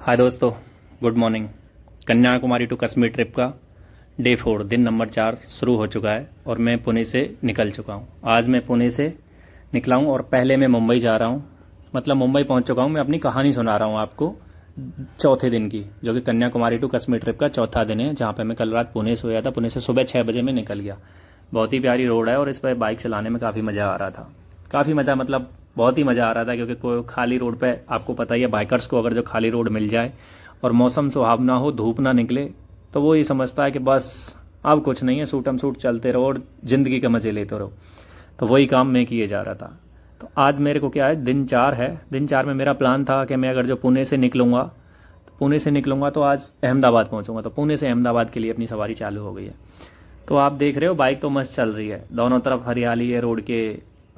हाय दोस्तों good morning Kanyakumari to Kashmir trip का day four दिन नंबर चार शुरू हो चुका है और मैं पुणे से निकल चुका हूँ आज मैं पुणे से निकला हूँ और पहले मैं मुंबई जा रहा हूँ मतलब मुंबई पहुँच चुका हूँ मैं अपनी कहानी सुना रहा हूँ आपको चौथे दिन की जो कि कन्याकुमारी टू कश्मीर ट्रिप का चौथा दिन है जहाँ पर मैं कल रात पुणे से होया था पुणे से सुबह छः बजे में निकल गया बहुत ही प्यारी रोड है और इस पर बाइक चलाने में काफ़ी मज़ा आ रहा था काफ़ी मज़ा मतलब बहुत ही मज़ा आ रहा था क्योंकि कोई खाली रोड पे आपको पता ही है बाइकर्स को अगर जो खाली रोड मिल जाए और मौसम सुहावना हो धूप ना निकले तो वो ये समझता है कि बस अब कुछ नहीं है सूटम सूट चलते रहो और ज़िंदगी के मज़े लेते रहो तो वही काम मैं किए जा रहा था तो आज मेरे को क्या है दिन चार है दिन चार में मेरा प्लान था कि मैं अगर जो पुणे से निकलूँगा तो पुणे से निकलूंगा तो आज अहमदाबाद पहुंचूंगा तो पुणे से अहमदाबाद के लिए अपनी सवारी चालू हो गई है तो आप देख रहे हो बाइक तो मस्त चल रही है दोनों तरफ हरियाली है रोड के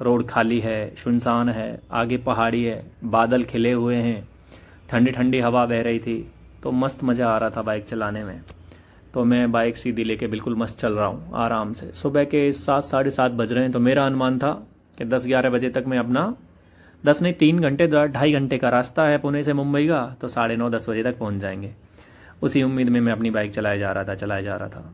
रोड खाली है सुनसान है आगे पहाड़ी है बादल खिले हुए हैं ठंडी ठंडी हवा बह रही थी तो मस्त मज़ा आ रहा था बाइक चलाने में तो मैं बाइक सीधी लेके बिल्कुल मस्त चल रहा हूँ आराम से सुबह के सात साढ़े सात बज रहे हैं तो मेरा अनुमान था कि दस ग्यारह बजे तक मैं अपना दस नहीं तीन घंटे ढाई घंटे का रास्ता है पुणे से मुंबई का तो साढ़े नौ दस बजे तक पहुँच जाएंगे उसी उम्मीद में मैं अपनी बाइक चलाया जा रहा था चलाया जा रहा था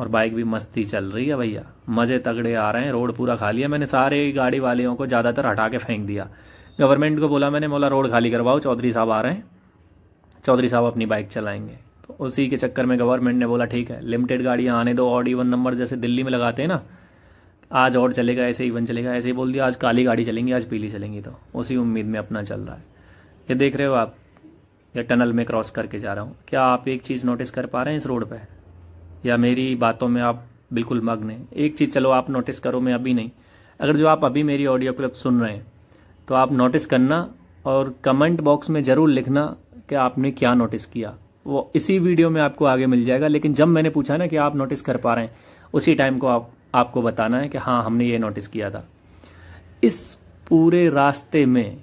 और बाइक भी मस्ती चल रही है भैया मज़े तगड़े आ रहे हैं रोड पूरा खाली है मैंने सारे गाड़ी वालियों को ज़्यादातर हटा के फेंक दिया गवर्नमेंट को बोला मैंने बोला रोड खाली करवाओ चौधरी साहब आ रहे हैं चौधरी साहब अपनी बाइक चलाएंगे तो उसी के चक्कर में गवर्नमेंट ने बोला ठीक है लिमिटेड गाड़ियाँ आने दो और इवन नंबर जैसे दिल्ली में लगाते हैं ना आज और चलेगा ऐसे इवन चलेगा ऐसे ही बोल दिया आज काली गाड़ी चलेंगी आज पीली चलेंगी तो उसी उम्मीद में अपना चल रहा है ये देख रहे हो आप या टनल में क्रॉस करके जा रहा हूँ क्या आप एक चीज़ नोटिस कर पा रहे हैं इस रोड पर या मेरी बातों में आप बिल्कुल मग्न हैं एक चीज़ चलो आप नोटिस करो मैं अभी नहीं अगर जो आप अभी मेरी ऑडियो क्लिप सुन रहे हैं तो आप नोटिस करना और कमेंट बॉक्स में ज़रूर लिखना कि आपने क्या नोटिस किया वो इसी वीडियो में आपको आगे मिल जाएगा लेकिन जब मैंने पूछा ना कि आप नोटिस कर पा रहे हैं उसी टाइम को आप आपको बताना है कि हाँ हमने ये नोटिस किया था इस पूरे रास्ते में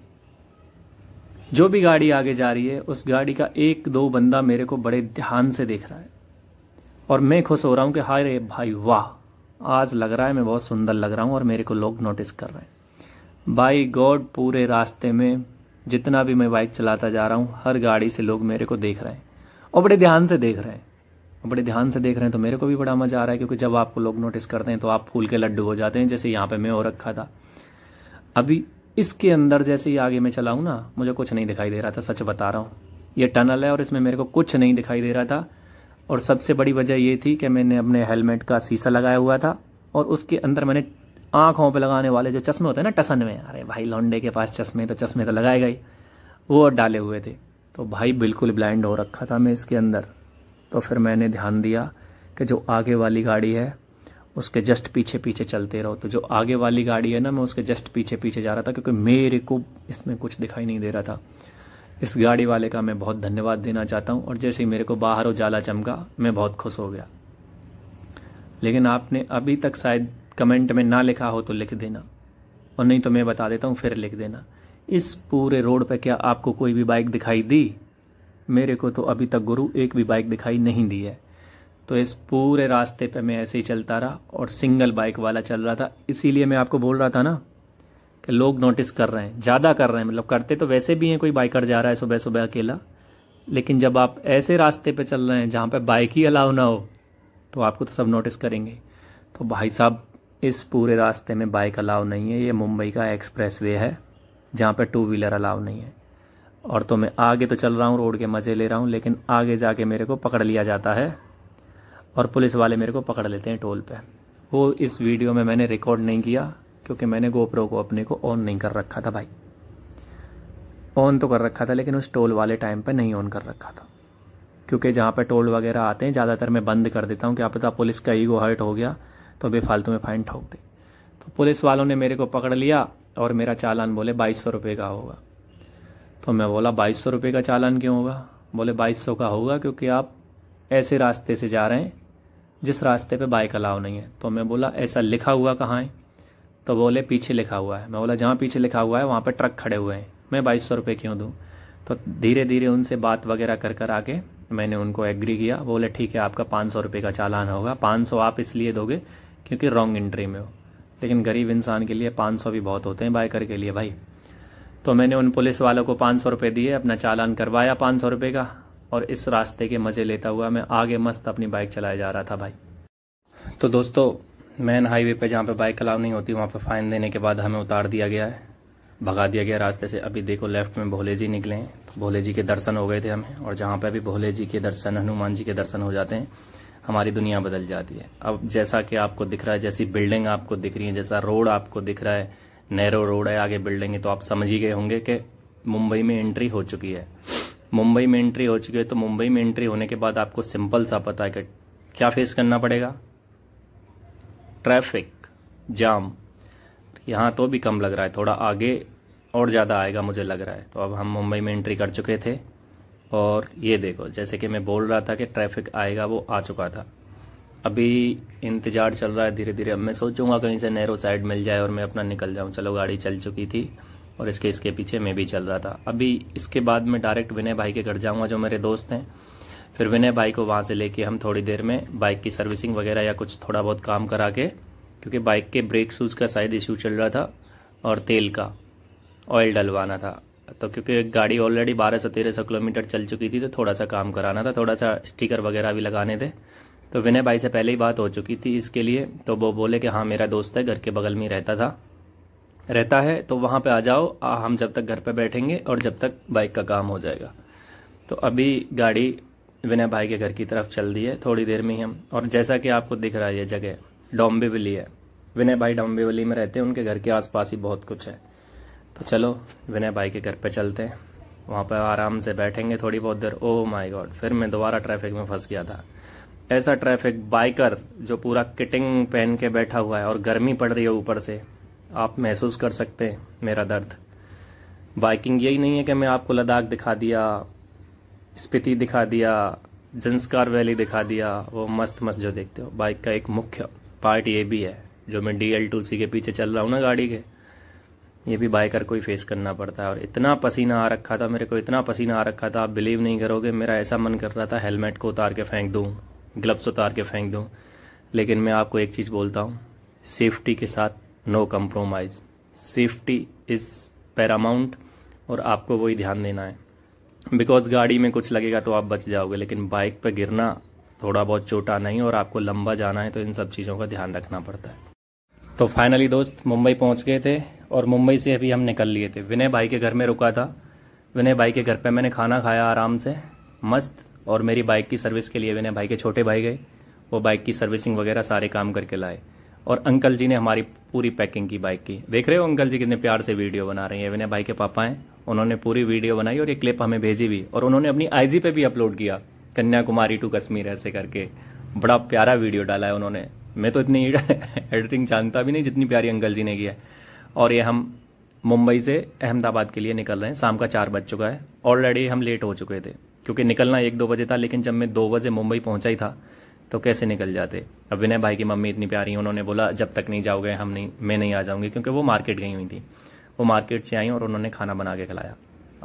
जो भी गाड़ी आगे जा रही है उस गाड़ी का एक दो बंदा मेरे को बड़े ध्यान से देख रहा है और मैं खुश हो रहा हूँ कि हाय रे भाई वाह आज लग रहा है मैं बहुत सुंदर लग रहा हूँ और मेरे को लोग नोटिस कर रहे हैं बाई गॉड पूरे रास्ते में जितना भी मैं बाइक चलाता जा रहा हूँ हर गाड़ी से लोग मेरे को देख रहे हैं और बड़े ध्यान से देख रहे हैं और बड़े ध्यान से देख रहे हैं तो मेरे को भी बड़ा मज़ा आ रहा है क्योंकि जब आपको लोग नोटिस करते हैं तो आप फूल के लड्डू हो जाते हैं जैसे यहाँ पे मैं हो रखा था अभी इसके अंदर जैसे ही आगे मैं चलाऊँ ना मुझे कुछ नहीं दिखाई दे रहा था सच बता रहा हूँ ये टनल है और इसमें मेरे को कुछ नहीं दिखाई दे रहा था और सबसे बड़ी वजह ये थी कि मैंने अपने हेलमेट का शीशा लगाया हुआ था और उसके अंदर मैंने आँखों पे लगाने वाले जो चश्मे होते हैं ना टसन में अरे भाई लौंडे के पास चश्मे तो चश्मे तो लगाए गए वो डाले हुए थे तो भाई बिल्कुल ब्लाइंड हो रखा था मैं इसके अंदर तो फिर मैंने ध्यान दिया कि जो आगे वाली गाड़ी है उसके जस्ट पीछे पीछे चलते रहो तो जो आगे वाली गाड़ी है ना मैं उसके जस्ट पीछे पीछे जा रहा था क्योंकि मेरे को इसमें कुछ दिखाई नहीं दे रहा था इस गाड़ी वाले का मैं बहुत धन्यवाद देना चाहता हूँ और जैसे ही मेरे को बाहर उजाला चमका मैं बहुत खुश हो गया लेकिन आपने अभी तक शायद कमेंट में ना लिखा हो तो लिख देना और नहीं तो मैं बता देता हूँ फिर लिख देना इस पूरे रोड पर क्या आपको कोई भी बाइक दिखाई दी मेरे को तो अभी तक गुरु एक भी बाइक दिखाई नहीं दी है तो इस पूरे रास्ते पर मैं ऐसे ही चलता रहा और सिंगल बाइक वाला चल रहा था इसीलिए मैं आपको बोल रहा था ना कि लोग नोटिस कर रहे हैं ज़्यादा कर रहे हैं मतलब करते तो वैसे भी हैं कोई बाइकर जा रहा है सुबह सुबह अकेला लेकिन जब आप ऐसे रास्ते पे चल रहे हैं जहाँ पे बाइक ही अलाउ ना हो तो आपको तो सब नोटिस करेंगे तो भाई साहब इस पूरे रास्ते में बाइक अलाउ नहीं है ये मुंबई का एक्सप्रेस वे है जहाँ पर टू व्हीलर अलाउ नहीं है और तो मैं आगे तो चल रहा हूँ रोड के मज़े ले रहा हूँ लेकिन आगे जाके मेरे को पकड़ लिया जाता है और पुलिस वाले मेरे को पकड़ लेते हैं टोल पे वो इस वीडियो में मैंने रिकॉर्ड नहीं किया क्योंकि मैंने गोप्रो को अपने को ऑन नहीं कर रखा था भाई ऑन तो कर रखा था लेकिन उस टोल वाले टाइम पर नहीं ऑन कर रखा था क्योंकि जहाँ पर टोल वगैरह आते हैं ज़्यादातर मैं बंद कर देता हूँ क्या पता पुलिस का ईगो हर्ट हो गया तो बेफालतू में फ़ाइन ठोक दे तो पुलिस वालों ने मेरे को पकड़ लिया और मेरा चालान बोले बाईस सौ रुपये का होगा तो मैं बोला बाईस सौ रुपये का चालान क्यों होगा बोले बाईस सौ का होगा क्योंकि आप ऐसे रास्ते से जा रहे हैं जिस रास्ते पे बाइक अलाव नहीं है तो मैं बोला ऐसा लिखा हुआ कहाँ है तो बोले पीछे लिखा हुआ है मैं बोला जहाँ पीछे लिखा हुआ है वहाँ पर ट्रक खड़े हुए हैं मैं बाईस सौ रुपये क्यों दूँ तो धीरे धीरे उनसे बात वगैरह कर कर आके मैंने उनको एग्री किया बोले ठीक है आपका पाँच सौ रुपये का चालान होगा पाँच सौ आप इसलिए दोगे क्योंकि रॉन्ग एंट्री में हो लेकिन गरीब इंसान के लिए पाँच सौ भी बहुत होते हैं बाइकर के लिए भाई तो मैंने उन पुलिस वालों को पाँच सौ रुपये दिए अपना चालान करवाया पाँच सौ रुपये का और इस रास्ते के मज़े लेता हुआ मैं आगे मस्त अपनी बाइक चलाया जा रहा था भाई तो दोस्तों मेन हाईवे पे जहाँ पे बाइक अलाउ नहीं होती वहाँ पे फ़ाइन देने के बाद हमें उतार दिया गया है भगा दिया गया रास्ते से अभी देखो लेफ्ट में भोले जी निकले हैं तो भोले जी के दर्शन हो गए थे हमें और जहाँ पे अभी भोले जी के दर्शन हनुमान जी के दर्शन हो जाते हैं हमारी दुनिया बदल जाती है अब जैसा कि आपको दिख रहा है जैसी बिल्डिंग आपको दिख रही है जैसा रोड आपको दिख रहा है नैरो रोड है आगे बिल्डिंग है तो आप समझ ही गए होंगे कि मुंबई में एंट्री हो चुकी है मुंबई में एंट्री हो चुकी है तो मुंबई में एंट्री होने के बाद आपको सिंपल सा पता है कि क्या फेस करना पड़ेगा ट्रैफिक जाम यहाँ तो भी कम लग रहा है थोड़ा आगे और ज़्यादा आएगा मुझे लग रहा है तो अब हम मुंबई में एंट्री कर चुके थे और ये देखो जैसे कि मैं बोल रहा था कि ट्रैफिक आएगा वो आ चुका था अभी इंतज़ार चल रहा है धीरे धीरे अब मैं सोचूंगा कहीं से नैरो साइड मिल जाए और मैं अपना निकल जाऊँ चलो गाड़ी चल चुकी थी और इसके इसके पीछे मैं भी चल रहा था अभी इसके बाद मैं डायरेक्ट विनय भाई के घर जाऊँगा जो मेरे दोस्त हैं फिर मैंने बाइक को वहाँ से लेके हम थोड़ी देर में बाइक की सर्विसिंग वगैरह या कुछ थोड़ा बहुत काम करा के क्योंकि बाइक के ब्रेक शूज़ का शायद इशू चल रहा था और तेल का ऑयल डलवाना था तो क्योंकि गाड़ी ऑलरेडी बारह सौ तेरह सौ किलोमीटर चल चुकी थी तो थोड़ा सा काम कराना था थोड़ा सा स्टिकर वगैरह भी लगाने थे तो विनय भाई से पहले ही बात हो चुकी थी इसके लिए तो वो बोले कि हाँ मेरा दोस्त है घर के बगल में रहता था रहता है तो वहाँ पे आ जाओ आ, हम जब तक घर पे बैठेंगे और जब तक बाइक का काम हो जाएगा तो अभी गाड़ी विनय भाई के घर की तरफ चल दिए थोड़ी देर में ही हम और जैसा कि आपको दिख रहा है ये जगह डोम्बेवली है विनय भाई डोम्बेवली में रहते हैं उनके घर के आसपास ही बहुत कुछ है तो चलो विनय भाई के घर पे चलते हैं वहाँ पर आराम से बैठेंगे थोड़ी बहुत देर ओ माय गॉड फिर मैं दोबारा ट्रैफिक में फंस गया था ऐसा ट्रैफिक बाइकर जो पूरा किटिंग पहन के बैठा हुआ है और गर्मी पड़ रही है ऊपर से आप महसूस कर सकते हैं मेरा दर्द बाइकिंग यही नहीं है कि मैं आपको लद्दाख दिखा दिया स्पीति दिखा दिया जंस्कार वैली दिखा दिया वो मस्त मस्त जो देखते हो बाइक का एक मुख्य पार्ट ये भी है जो मैं डी एल टू सी के पीछे चल रहा हूँ ना गाड़ी के ये भी बाइकर को ही फेस करना पड़ता है और इतना पसीना आ रखा था मेरे को इतना पसीना आ रखा था आप बिलीव नहीं करोगे मेरा ऐसा मन कर रहा था हेलमेट को उतार के फेंक दूँ ग्लव्स उतार के फेंक दूँ लेकिन मैं आपको एक चीज़ बोलता हूँ सेफ्टी के साथ no compromise safety is paramount और आपको वही ध्यान देना है बिकॉज गाड़ी में कुछ लगेगा तो आप बच जाओगे लेकिन बाइक पर गिरना थोड़ा बहुत चोट आना ही और आपको लंबा जाना है तो इन सब चीज़ों का ध्यान रखना पड़ता है तो फाइनली दोस्त मुंबई पहुंच गए थे और मुंबई से अभी हम निकल लिए थे विनय भाई के घर में रुका था विनय भाई के घर पे मैंने खाना खाया आराम से मस्त और मेरी बाइक की सर्विस के लिए विनय भाई के छोटे भाई गए वो बाइक की सर्विसिंग वगैरह सारे काम करके लाए और अंकल जी ने हमारी पूरी पैकिंग की बाइक की देख रहे हो अंकल जी कितने प्यार से वीडियो बना रहे हैं विनय भाई के पापा हैं उन्होंने पूरी वीडियो बनाई और ये क्लिप हमें भेजी भी और उन्होंने अपनी आईजी पे भी अपलोड किया कन्याकुमारी टू कश्मीर ऐसे करके बड़ा प्यारा वीडियो डाला है उन्होंने मैं तो इतनी एडिटिंग जानता भी नहीं जितनी प्यारी अंकल जी ने किया और ये हम मुंबई से अहमदाबाद के लिए निकल रहे हैं शाम का चार बज चुका है ऑलरेडी हम लेट हो चुके थे क्योंकि निकलना एक दो बजे था लेकिन जब मैं दो बजे मुंबई पहुंचा ही था तो कैसे निकल जाते अब विनय भाई की मम्मी इतनी प्यारी हैं उन्होंने बोला जब तक नहीं जाओगे हम नहीं मैं नहीं आ जाऊँगी क्योंकि वो मार्केट गई हुई थी वो मार्केट से आई और उन्होंने खाना बना के खिलाया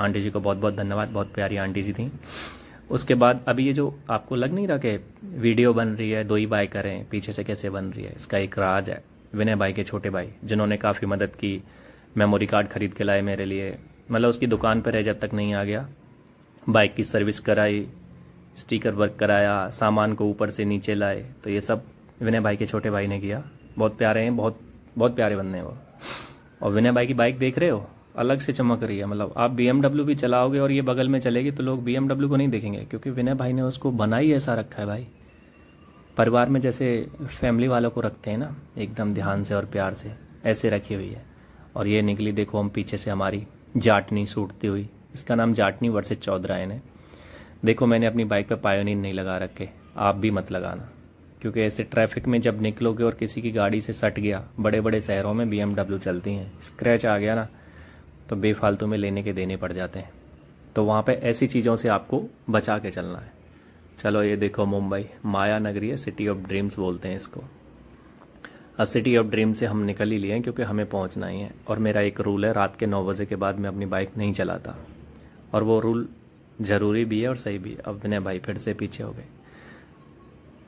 आंटी जी को बहुत बहुत धन्यवाद बहुत प्यारी आंटी जी थी उसके बाद अभी ये जो आपको लग नहीं रहा कि वीडियो बन रही है दो ही बाई करें पीछे से कैसे बन रही है इसका एक राज है विनय भाई के छोटे भाई जिन्होंने काफ़ी मदद की मेमोरी कार्ड खरीद के लाए मेरे लिए मतलब उसकी दुकान पर है जब तक नहीं आ गया बाइक की सर्विस कराई स्टिकर वर्क कराया सामान को ऊपर से नीचे लाए तो ये सब विनय भाई के छोटे भाई ने किया बहुत प्यारे हैं बहुत बहुत प्यारे बंदे हैं वो और विनय भाई की बाइक देख रहे हो अलग से चमक रही है मतलब आप बी भी चलाओगे और ये बगल में चलेगी तो लोग बी को नहीं देखेंगे क्योंकि विनय भाई ने उसको बना ही ऐसा रखा है भाई परिवार में जैसे फैमिली वालों को रखते हैं ना एकदम ध्यान से और प्यार से ऐसे रखी हुई है और ये निकली देखो हम पीछे से हमारी जाटनी सूटती हुई इसका नाम जाटनी वर्सेज चौधरायन है देखो मैंने अपनी बाइक पर पायोनिन नहीं लगा रखे आप भी मत लगाना क्योंकि ऐसे ट्रैफिक में जब निकलोगे और किसी की गाड़ी से सट गया बड़े बड़े शहरों में बी चलती हैं स्क्रैच आ गया ना तो बेफालतू में लेने के देने पड़ जाते हैं तो वहाँ पे ऐसी चीज़ों से आपको बचा के चलना है चलो ये देखो मुंबई माया नगरी है सिटी ऑफ ड्रीम्स बोलते हैं इसको अब सिटी ऑफ ड्रीम्स से हम निकल ही लिए हैं क्योंकि हमें पहुंचना ही है और मेरा एक रूल है रात के नौ बजे के बाद मैं अपनी बाइक नहीं चलाता और वो रूल ज़रूरी भी है और सही भी है अब विनय भाई फिर से पीछे हो गए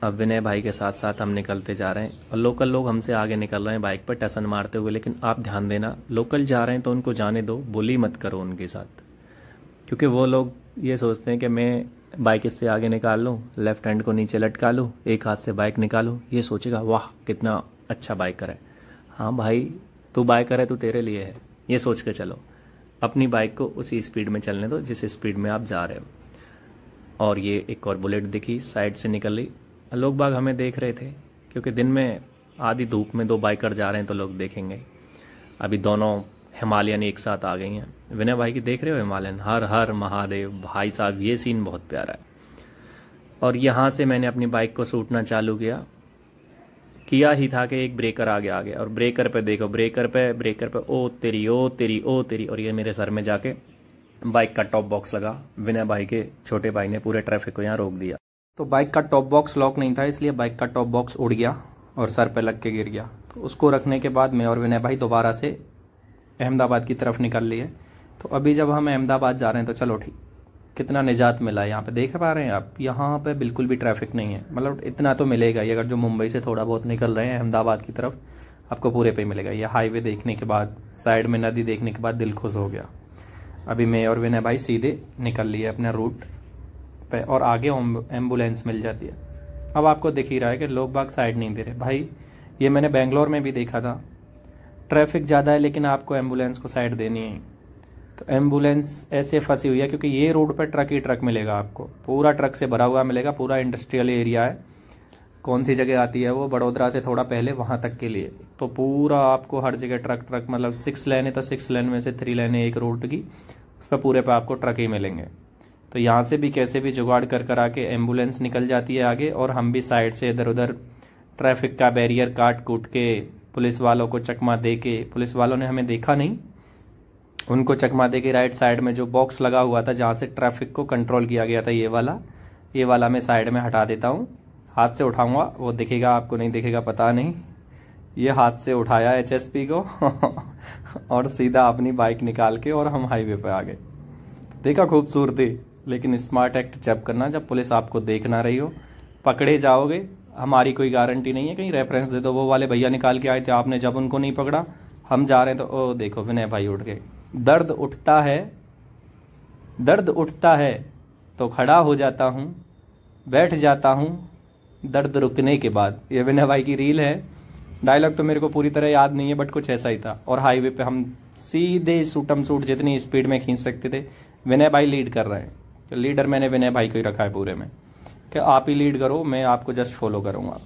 अब विनय भाई के साथ साथ हम निकलते जा रहे हैं और लोकल लोग हमसे आगे निकल रहे हैं बाइक पर टसन मारते हुए लेकिन आप ध्यान देना लोकल जा रहे हैं तो उनको जाने दो बोली मत करो उनके साथ क्योंकि वो लोग ये सोचते हैं कि मैं बाइक इससे आगे निकाल लूँ लेफ्ट हैंड को नीचे लटका लूँ एक हाथ से बाइक निकालूँ ये सोचेगा वाह कितना अच्छा बाइकर है हाँ भाई तू बाइकर है तो तेरे लिए है ये सोच कर चलो अपनी बाइक को उसी स्पीड में चलने दो जिस स्पीड में आप जा रहे हो और ये एक और बुलेट दिखी साइड से निकल रही लोग बाग हमें देख रहे थे क्योंकि दिन में आधी धूप में दो बाइकर जा रहे हैं तो लोग देखेंगे अभी दोनों हिमालयन एक साथ आ गई हैं विनय भाई की देख रहे हो हिमालयन हर हर महादेव भाई साहब ये सीन बहुत प्यारा है और यहाँ से मैंने अपनी बाइक को सूटना चालू किया किया ही था कि एक ब्रेकर आगे आ गया और ब्रेकर पे देखो ब्रेकर पे ब्रेकर पे ओ तेरी ओ तेरी ओ तेरी और ये मेरे सर में जाके बाइक का टॉप बॉक्स लगा विनय भाई के छोटे भाई ने पूरे ट्रैफिक को यहाँ रोक दिया तो बाइक का टॉप बॉक्स लॉक नहीं था इसलिए बाइक का टॉप बॉक्स उड़ गया और सर पर लग के गिर गया तो उसको रखने के बाद मैं और विनय भाई दोबारा से अहमदाबाद की तरफ निकल लिए तो अभी जब हम अहमदाबाद जा रहे हैं तो चलो ठीक कितना निजात मिला है यहाँ पे देख पा रहे हैं आप यहाँ पे बिल्कुल भी ट्रैफिक नहीं है मतलब इतना तो मिलेगा ही अगर जो मुंबई से थोड़ा बहुत निकल रहे हैं अहमदाबाद की तरफ आपको पूरे पे मिलेगा ये हाईवे देखने के बाद साइड में नदी देखने के बाद दिल खुश हो गया अभी मैं और विनय भाई सीधे निकल लिए अपना रूट पे और आगे एम्बुलेंस मिल जाती है अब आपको दिख ही रहा है कि लोग बाग साइड नहीं दे रहे भाई ये मैंने बेंगलोर में भी देखा था ट्रैफिक ज़्यादा है लेकिन आपको एम्बुलेंस को साइड देनी है तो एम्बुलेंस ऐसे फंसी हुई है क्योंकि ये रोड पर ट्रक ही ट्रक मिलेगा आपको पूरा ट्रक से भरा हुआ मिलेगा पूरा इंडस्ट्रियल एरिया है कौन सी जगह आती है वो बड़ोदरा से थोड़ा पहले वहाँ तक के लिए तो पूरा आपको हर जगह ट्रक ट्रक मतलब सिक्स लेने तो सिक्स लेन में से थ्री लेने एक रोड की उस पर पूरे पे आपको ट्रक ही मिलेंगे तो यहाँ से भी कैसे भी जुगाड़ कर कर आके एम्बुलेंस निकल जाती है आगे और हम भी साइड से इधर उधर ट्रैफिक का बैरियर काट कूट के पुलिस वालों को चकमा दे के पुलिस वालों ने हमें देखा नहीं उनको चकमा दे के राइट साइड में जो बॉक्स लगा हुआ था जहाँ से ट्रैफिक को कंट्रोल किया गया था ये वाला ये वाला मैं साइड में हटा देता हूँ हाथ से उठाऊंगा वो दिखेगा आपको नहीं दिखेगा पता नहीं ये हाथ से उठाया एच को और सीधा अपनी बाइक निकाल के और हम हाईवे पर आ गए देखा खूबसूरती लेकिन स्मार्ट एक्ट जब करना जब पुलिस आपको देख ना रही हो पकड़े जाओगे हमारी कोई गारंटी नहीं है कहीं रेफरेंस दे दो वो वाले भैया निकाल के आए थे आपने जब उनको नहीं पकड़ा हम जा रहे हैं तो ओ देखो विनय भाई उठ गए दर्द उठता है दर्द उठता है तो खड़ा हो जाता हूँ बैठ जाता हूँ दर्द रुकने के बाद ये विनय भाई की रील है डायलॉग तो मेरे को पूरी तरह याद नहीं है बट कुछ ऐसा ही था और हाईवे पे हम सीधे सूटम सूट जितनी स्पीड में खींच सकते थे विनय भाई लीड कर रहे हैं तो लीडर मैंने विनय भाई को ही रखा है पूरे में कि आप ही लीड करो मैं आपको जस्ट फॉलो करूंगा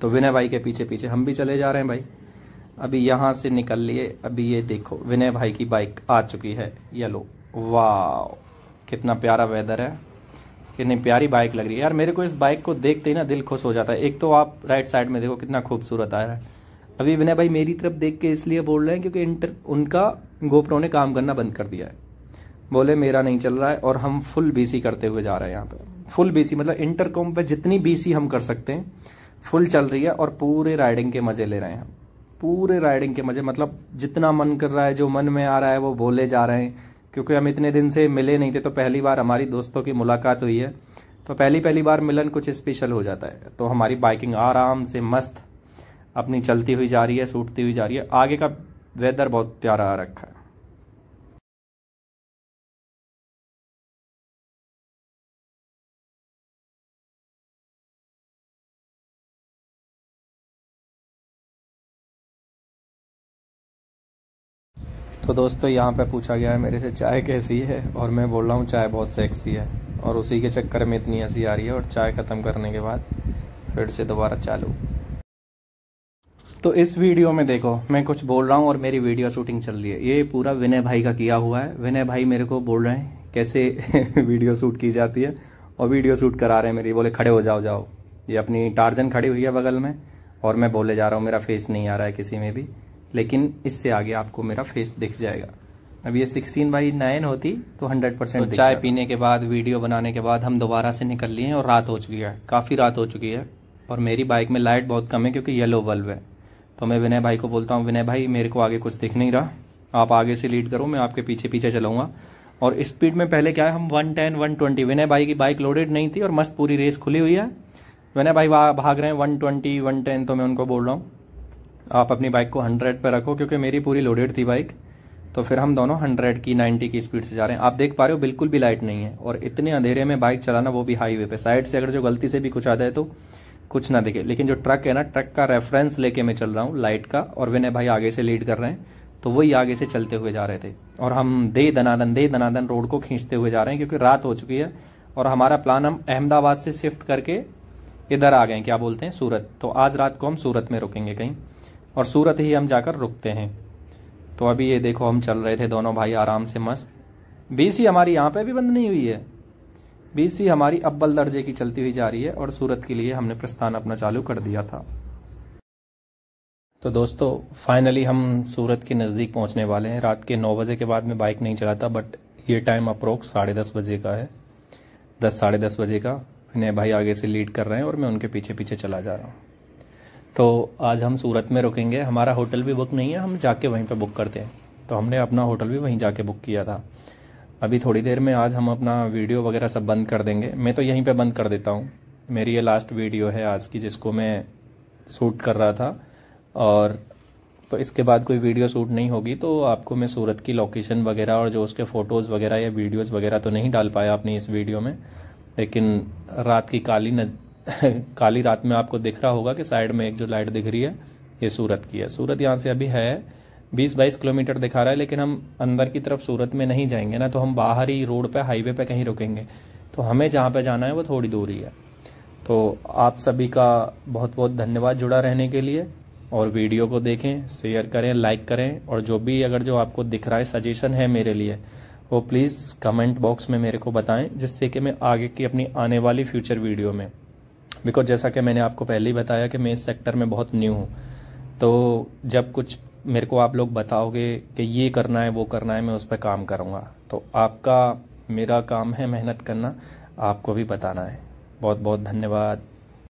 तो विनय भाई के पीछे पीछे हम भी चले जा रहे हैं भाई अभी यहां से निकल लिए अभी ये देखो विनय भाई की बाइक आ चुकी है येलो वाह कितना प्यारा वेदर है कितनी प्यारी बाइक लग रही है यार मेरे को इस बाइक को देखते ही ना दिल खुश हो जाता है एक तो आप राइट साइड में देखो कितना खूबसूरत आ रहा है अभी विनय भाई मेरी तरफ देख के इसलिए बोल रहे हैं क्योंकि इंटर उनका गोप्रो ने काम करना बंद कर दिया है बोले मेरा नहीं चल रहा है और हम फुल बीसी करते हुए जा रहे हैं यहाँ पे फुल बीसी मतलब इंटरकॉम पे जितनी बीसी हम कर सकते हैं फुल चल रही है और पूरे राइडिंग के मज़े ले रहे हैं हम पूरे राइडिंग के मज़े मतलब जितना मन कर रहा है जो मन में आ रहा है वो बोले जा रहे हैं क्योंकि हम इतने दिन से मिले नहीं थे तो पहली बार हमारी दोस्तों की मुलाकात हुई है तो पहली पहली बार मिलन कुछ स्पेशल हो जाता है तो हमारी बाइकिंग आराम से मस्त अपनी चलती हुई जा रही है सूटती हुई जा रही है आगे का वेदर बहुत प्यारा आ रखा है तो दोस्तों यहाँ पे पूछा गया है मेरे से चाय कैसी है और मैं बोल रहा हूँ चाय बहुत सेक्सी है और उसी के चक्कर में इतनी हंसी आ रही है और चाय ख़त्म करने के बाद फिर से दोबारा चालू तो इस वीडियो में देखो मैं कुछ बोल रहा हूँ और मेरी वीडियो शूटिंग चल रही है ये पूरा विनय भाई का किया हुआ है विनय भाई मेरे को बोल रहे हैं कैसे वीडियो शूट की जाती है और वीडियो शूट करा रहे हैं मेरी बोले खड़े हो जाओ जाओ ये अपनी टार्जन खड़ी हुई है बगल में और मैं बोले जा रहा हूँ मेरा फेस नहीं आ रहा है किसी में भी लेकिन इससे आगे आपको मेरा फेस दिख जाएगा अब ये सिक्सटीन बाई नाइन होती तो हंड्रेड परसेंट तो चाय पीने के बाद वीडियो बनाने के बाद हम दोबारा से निकल लिए हैं और रात हो चुकी है काफ़ी रात हो चुकी है और मेरी बाइक में लाइट बहुत कम है क्योंकि येलो बल्ब है तो मैं विनय भाई को बोलता हूँ विनय भाई मेरे को आगे कुछ दिख नहीं रहा आप आगे से लीड करो मैं आपके पीछे पीछे चलाऊंगा और स्पीड में पहले क्या है हम one ten one twenty Vinay भाई की बाइक लोडेड नहीं थी और मस्त पूरी रेस खुली हुई है विनय भाई भाग रहे हैं वन ट्वेंटी वन टेन तो मैं उनको बोल रहा हूँ आप अपनी बाइक को हंड्रेड पर रखो क्योंकि मेरी पूरी लोडेड थी बाइक तो फिर हम दोनों हंड्रेड की नाइन्टी की स्पीड से जा रहे हैं आप देख पा रहे हो बिल्कुल भी लाइट नहीं है और इतने अंधेरे में बाइक चलाना वो भी हाईवे पे साइड से अगर जो गलती से भी कुछ आ जाए तो कुछ ना दिखे लेकिन जो ट्रक है ना ट्रक का रेफरेंस लेके मैं चल रहा हूँ लाइट का और विनय भाई आगे से लीड कर रहे हैं तो वही आगे से चलते हुए जा रहे थे और हम दे दनादन दे दनादन रोड को खींचते हुए जा रहे हैं क्योंकि रात हो चुकी है और हमारा प्लान हम अहमदाबाद से शिफ्ट करके इधर आ गए क्या बोलते हैं सूरत तो आज रात को हम सूरत में रुकेंगे कहीं और सूरत ही हम जाकर रुकते हैं तो अभी ये देखो हम चल रहे थे दोनों भाई आराम से मस्त बीसी हमारी यहाँ पे भी बंद नहीं हुई है बीसी हमारी अब्बल दर्जे की चलती हुई जा रही है और सूरत के लिए हमने प्रस्थान अपना चालू कर दिया था तो दोस्तों फाइनली हम सूरत के नज़दीक पहुँचने वाले हैं रात के नौ बजे के बाद मैं बाइक नहीं चलाता बट ये टाइम अप्रोक्स साढ़े दस बजे का है दस साढ़े दस बजे का इन्हें भाई आगे से लीड कर रहे हैं और मैं उनके पीछे पीछे चला जा रहा हूँ तो आज हम सूरत में रुकेंगे हमारा होटल भी बुक नहीं है हम जाके वहीं पे बुक करते हैं तो हमने अपना होटल भी वहीं जाके बुक किया था अभी थोड़ी देर में आज हम अपना वीडियो वगैरह सब बंद कर देंगे मैं तो यहीं पे बंद कर देता हूँ मेरी ये लास्ट वीडियो है आज की जिसको मैं शूट कर रहा था और तो इसके बाद कोई वीडियो शूट नहीं होगी तो आपको मैं सूरत की लोकेशन वगैरह और जो उसके फ़ोटोज़ वगैरह या वीडियोज़ वगैरह तो नहीं डाल पाया आपने इस वीडियो में लेकिन रात की काली नद काली रात में आपको दिख रहा होगा कि साइड में एक जो लाइट दिख रही है ये सूरत की है सूरत यहाँ से अभी है बीस बाईस किलोमीटर दिखा रहा है लेकिन हम अंदर की तरफ सूरत में नहीं जाएंगे ना तो हम बाहर ही रोड पे हाईवे पे कहीं रुकेंगे तो हमें जहाँ पे जाना है वो थोड़ी दूरी है तो आप सभी का बहुत बहुत धन्यवाद जुड़ा रहने के लिए और वीडियो को देखें शेयर करें लाइक करें और जो भी अगर जो आपको दिख रहा है सजेशन है मेरे लिए वो प्लीज़ कमेंट बॉक्स में मेरे को बताएं जिससे कि मैं आगे की अपनी आने वाली फ्यूचर वीडियो में बिकॉज जैसा कि मैंने आपको पहले ही बताया कि मैं इस सेक्टर में बहुत न्यू हूँ तो जब कुछ मेरे को आप लोग बताओगे कि ये करना है वो करना है मैं उस पर काम करूँगा तो आपका मेरा काम है मेहनत करना आपको भी बताना है बहुत बहुत धन्यवाद